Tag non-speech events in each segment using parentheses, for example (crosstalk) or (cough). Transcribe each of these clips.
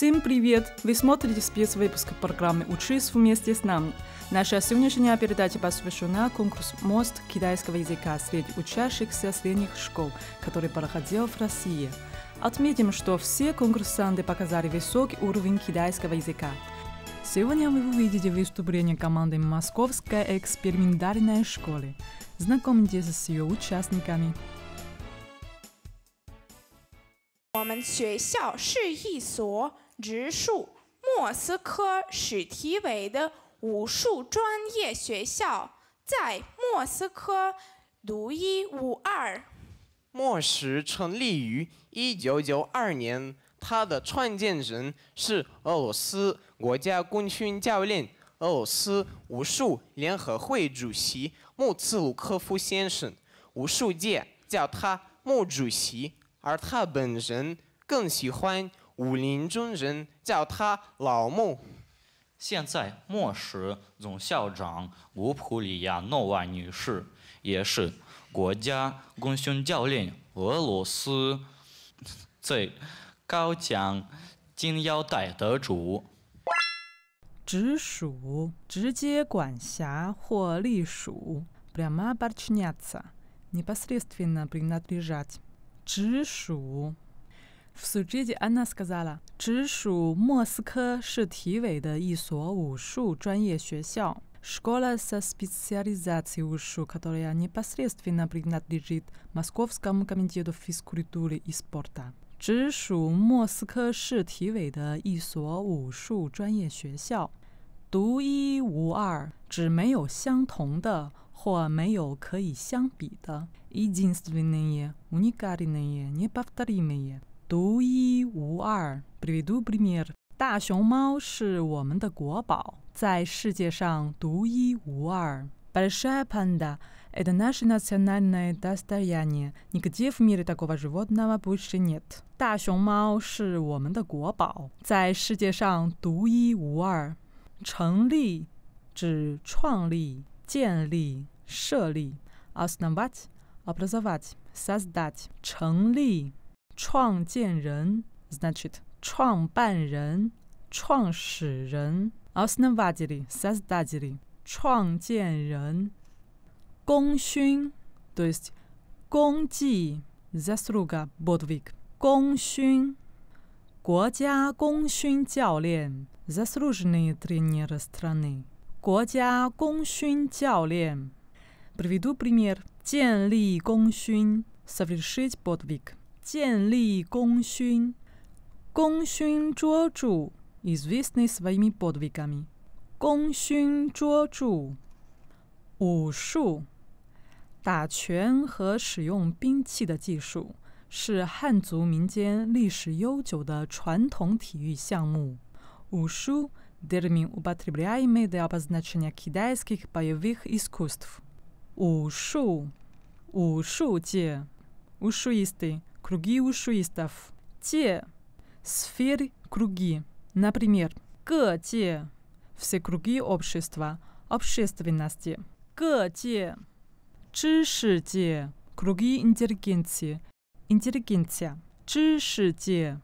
Всем привет! Вы смотрите спецвыпуск программы «Учись вместе с нами». Наша сегодняшняя передача посвящена конкурсу «Мост китайского языка» среди учащихся средних школ, который проходил в России. Отметим, что все конкурсанты показали высокий уровень китайского языка. Сегодня вы увидите выступление команды Московской экспериментальной школы. Знакомьтесь с ее участниками. 我们学校是一所直树莫斯科史提委的武术专业学校，在莫斯科独一无二。莫什成立于一九九二年，他的创建人是俄罗斯国家功勋教练、俄罗斯武术联合会主席穆兹鲁科夫先生，武术界叫他穆主席，而他本人更喜欢。武林中人叫他老木。现在，莫什总校长古普里亚诺娃女士也是国家功勋教练、俄罗斯最高奖金腰带得主。直属，直接管辖或隶属。Блямабарчница，непосредственно принадлежать，直属。直属莫斯科市体委的一所武术专业学校。Schola specializacji ushchu, ktorya nie pasiestwie nabridnat lidjit, Moskowskam ukomentjodu fizkuri ture i sporta。直属莫斯科市体委的一所武术专业学校。独一无二，只没有相同的或没有可以相比的。Ijinstwinye, unikalnye, nie powtarimye. 独一无二。大熊猫是我们的国宝，在世界上独一无二。大熊猫是我们的国宝，在世界上独一无二。成立指创立、建立、设立。成立。创建人 значит 创办人、创始人，основатели, создатели, 创建人。功勋，то есть 功绩，заслуга, подвиг。功勋，国家功勋教练，заслуженный тренер страны。国家功勋教练。Приведу пример. совершить подвиг。建立功勋，功勋卓著。Is business vaimi b o d v i g a m i 功勋卓著。武术，打拳和使用兵器的技术，是汉族民间历史悠久的传统体育项目。武术 d e l m i ubatriblyame d e o b a z n a c h n y e kidaiskie byovykh i s k u s t v 武术，武术界，武术意思。t i круги ушуистов, Те – сферы круги. Например, к те – все круги общества, общественности. К те – чиши те – круги интеллигенции, интеллигенция. Чиши те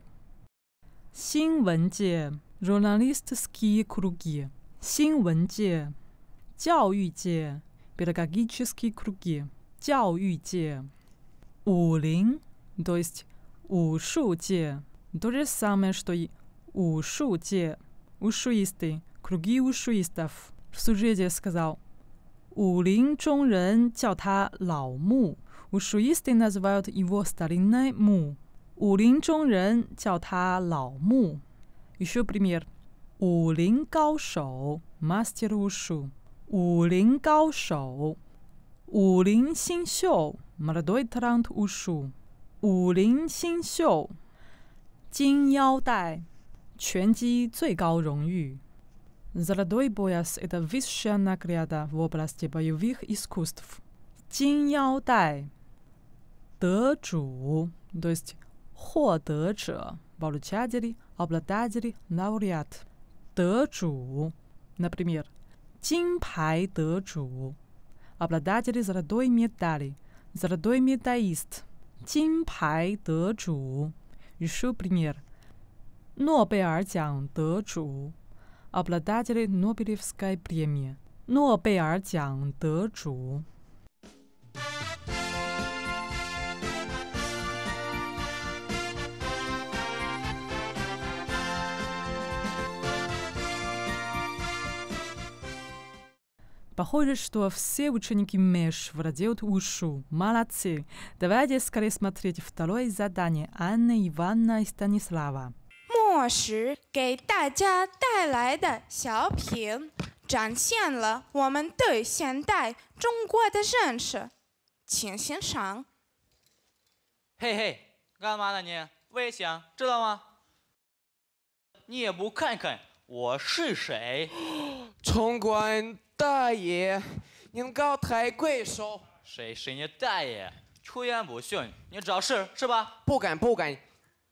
– синвен те – журналистские круги. Синвен те – педагогические круги. 教育界，武林 то есть у шуте. То же самое, что и у Ушуисты. Круги ушуистов. В сюжете сказал Лао Ушуисты называют его старинной му. Лао му. Еще пример. Улин Гаошоу, мастер ушу. Улин Гаошоу. Улин Синсёу, молодой талант ушу. 武林新秀、金腰带、拳击最高荣誉。Золотой пояс – это высшая награда в области боевых искусств. 金腰带得主，то есть 获得者，получатели, обладатели, лауреат 得主，например 金牌得主，обладатели золотой медали, золотой медалист 金牌得主，余 i 不列名。诺贝尔奖得主，啊不，大吉的诺贝尔斯该不列名。诺贝尔奖得主。Похоже, что все ученики Меш владеют ушу. Молодцы! Давайте скорее смотреть второе задание Анны Ивановны и Станислава. 末时给大家带来的小品，展现了我们对现代中国的认识，请欣赏。嘿嘿，干嘛呢你？我也想知道吗？你也不看看我是谁？城 (gasps) 管大爷，您高抬贵手。谁是你大爷？出言不逊！你找事是吧？不敢不敢，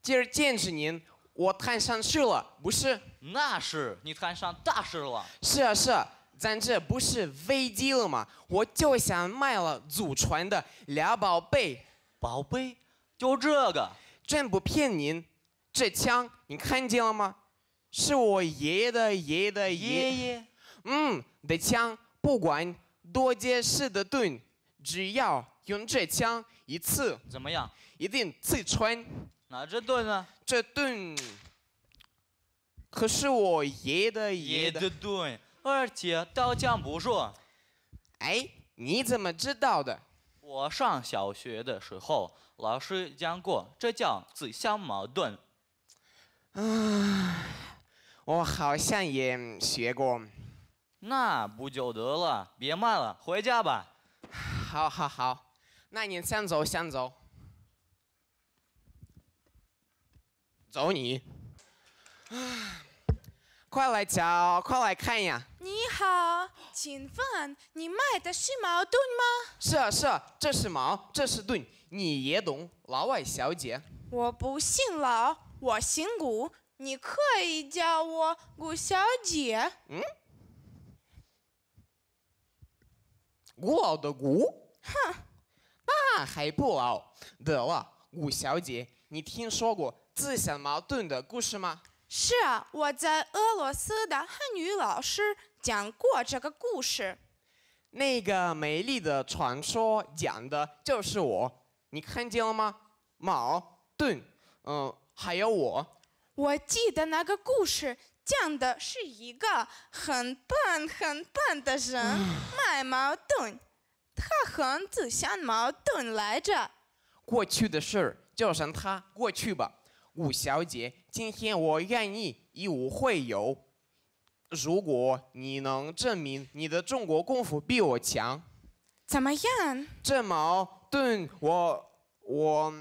今儿见着您，我摊上事了，不是？那是。你摊上大事了。是啊是，啊，咱这不是危机了吗？我就想卖了祖传的俩宝贝。宝贝？就这个。真不骗您，这枪你看见了吗？是我爷爷的爷爷的爷爷，嗯，的枪不管多结实的盾，只要用这枪一次，怎么样？一定刺穿。哪只盾呢？这盾可是我爷爷的爷爷的盾，而且刀枪不入。哎，你怎么知道的？我上小学的时候，老师讲过，这叫自相矛盾。唉。我好像也学过，那不就得了？别卖了，回家吧。好好好，那你先走，先走。走你！(sighs) 快来瞧，快来看呀！你好，请问你卖的是矛盾吗？是啊是啊，这是矛，这是盾，你也懂，老外小姐。我不姓老，我姓古。你可以叫我武小姐。嗯，古老的古。哼，那还不老。的哇！武小姐，你听说过自相矛盾的故事吗？是啊，我在俄罗斯的汉语老师讲过这个故事。那个美丽的传说讲的就是我，你看见了吗？矛盾，嗯，还有我。我记得那个故事讲的是一个很笨很笨的人卖矛盾，他很自相矛盾来着。过去的事儿叫上他过去吧。五小姐，今天我愿意以武会友，如果你能证明你的中国功夫比我强，怎么样？这矛盾我我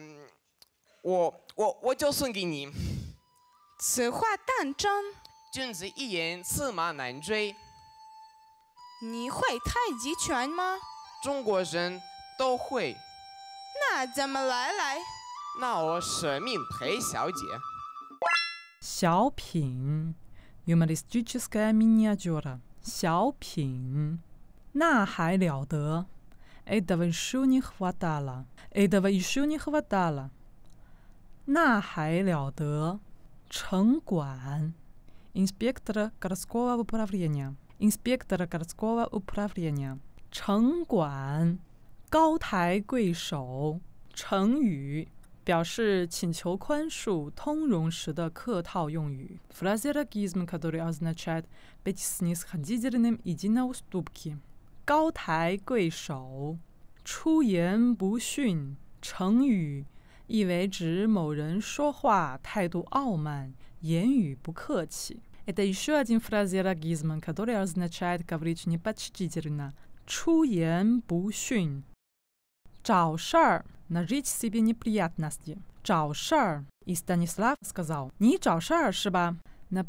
我我我就送给你。此话当真？君子一言，驷马难追。你会太极拳吗？中国人都会。那咱们来来。那我舍命陪小姐。小品，a 们 i s t r i c t s p e a i n g 你啊 r a 小品，那还了得？哎，等会输你喝大 u n i h 一 a d a l a 那还了得？城管，inspektor karczowa uprawienia，inspektor karczowa uprawienia。城管高抬贵手，成语表示请求宽恕、通融时的客套用语。frasejakiism, który oznaczać być sniszczeniżernym i jedna uступki。高抬贵手，出言不逊，成语。意为指某人说话态度傲慢，言语不客气。出言不逊，找事儿。找事儿。你找事儿是吧？你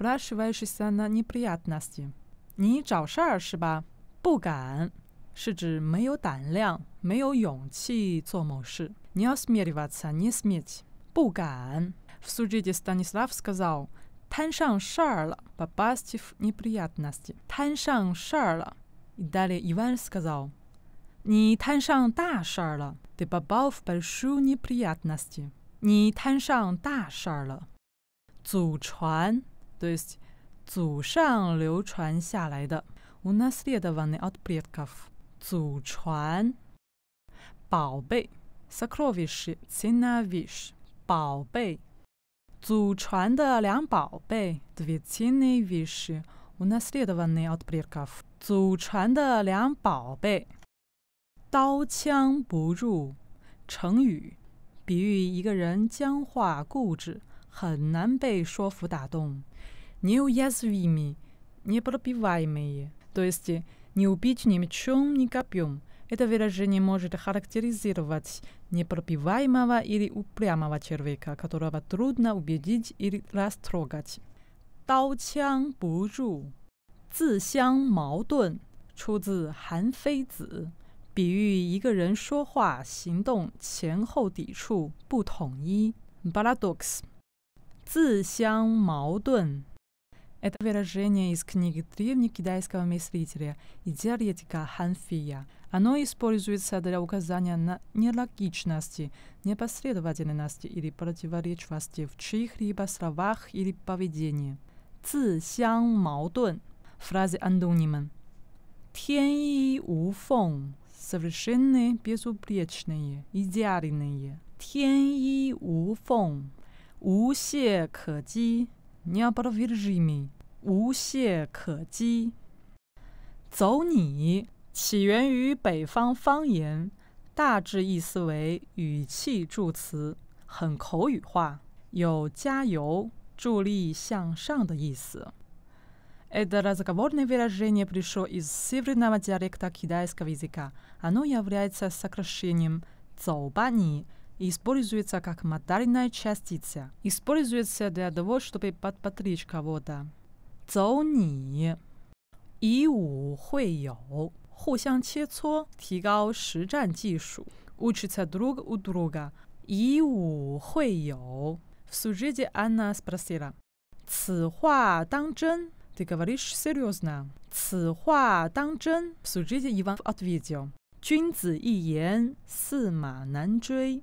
找事儿是吧？不敢，是指没有胆量，没有勇气做某事。не осмеливаться, не сметь, 不敢. В сюжете Станислав сказал «Таншан шарла», попасть в неприятности. «Таншан шарла». И далее Иван сказал «Ни таншан да шарла», ты попал в большую неприятность. «Ни таншан да шарла». 祖传, то есть 祖上流传下来的，унаследованный от предков. 祖传，宝贝。Skrlovish, tchinavish，宝贝，祖传的两宝贝。Dvetychnavish, unastli dvanei otbliykov。祖传的两宝贝，刀枪不入。成语，比喻一个人僵化固执，很难被说服打动。New yesvimi, ne bolbyvaymi, to jesti, ne upit, ne mchom, ne kopjom。Это выражение может характеризовать н е п р о б и в а е м о г о или упрямого червяка, которого трудно убедить или растрогать。刀枪不入，自相矛盾，出自《韩非子》，比喻一个人说话、行动前后抵触不统一。自相矛盾。Это выражение из книги древнекитайского мыслителя и теоретика Ханфия. Оно используется для указания на нелогичности, непоследовательности или противоречивости в чьих-либо словах или поведении. 自相矛盾 фразы антонимы. 天衣无缝 совершенные, безупречные, идеальные. 天衣无缝无懈可击 Неопровинчивый，无懈可击。走你！起源于北方方言，大致意思为语气助词，很口语化，有加油、助力向上的意思。Это разговорное выражение пришло из северного диалекта киевского языка, оно является сокращением «Зойба ты». и используется как материальная частица. Используется для того, чтобы подпотрить кого-то. 走你，以武会友，互相切磋，提高实战技术。Учится друг у друга. 以武会友。В сюжете Анна спросила. 此话当真？Ты говоришь серьезно？此话当真？В сюжете Иван ответил. 君子一言，驷马难追。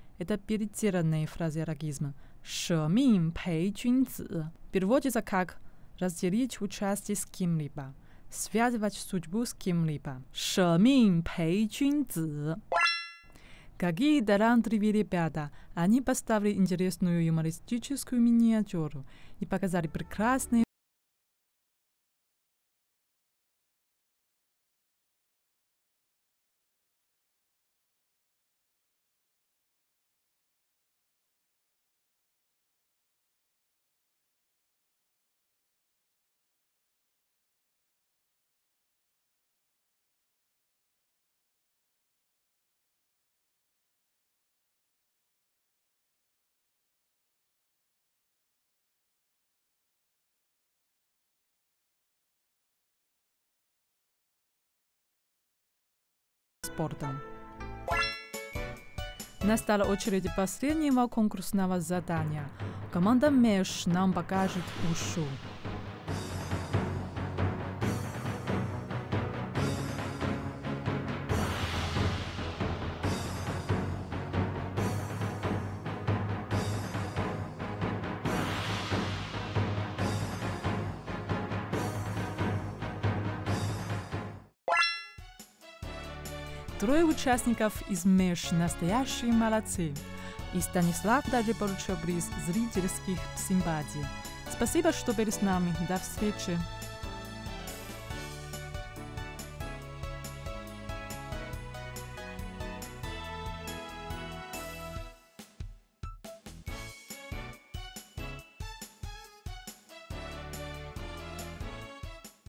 Это перетиранные фразы рагизма. «Шэмин пэй чунцзы» переводится как «разделить участие с кем-либо», «связывать судьбу с кем-либо». «Шэмин пэй чунцзы». Какие талантливые ребята! Они поставили интересную юмористическую миниатюру и показали прекрасные спортом. Настала очередь последнего конкурсного задания. Команда Меш нам покажет ушу. Трое участников из МЭШ настоящие молодцы. И Станислав даже получил приз зрительских симпатий. Спасибо, что были с нами. До встречи.